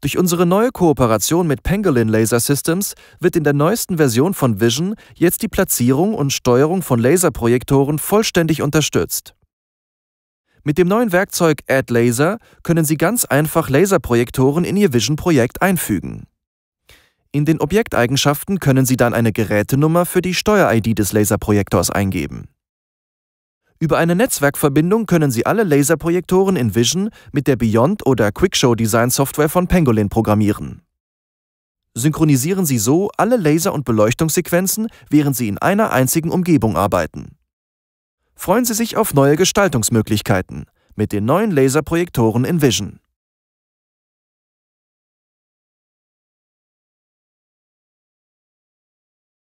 Durch unsere neue Kooperation mit Pangolin Laser Systems wird in der neuesten Version von Vision jetzt die Platzierung und Steuerung von Laserprojektoren vollständig unterstützt. Mit dem neuen Werkzeug Add Laser können Sie ganz einfach Laserprojektoren in Ihr Vision-Projekt einfügen. In den Objekteigenschaften können Sie dann eine Gerätenummer für die Steuer-ID des Laserprojektors eingeben. Über eine Netzwerkverbindung können Sie alle Laserprojektoren in Vision mit der Beyond- oder Quickshow Design Software von Pangolin programmieren. Synchronisieren Sie so alle Laser- und Beleuchtungssequenzen, während Sie in einer einzigen Umgebung arbeiten. Freuen Sie sich auf neue Gestaltungsmöglichkeiten mit den neuen Laserprojektoren in Vision.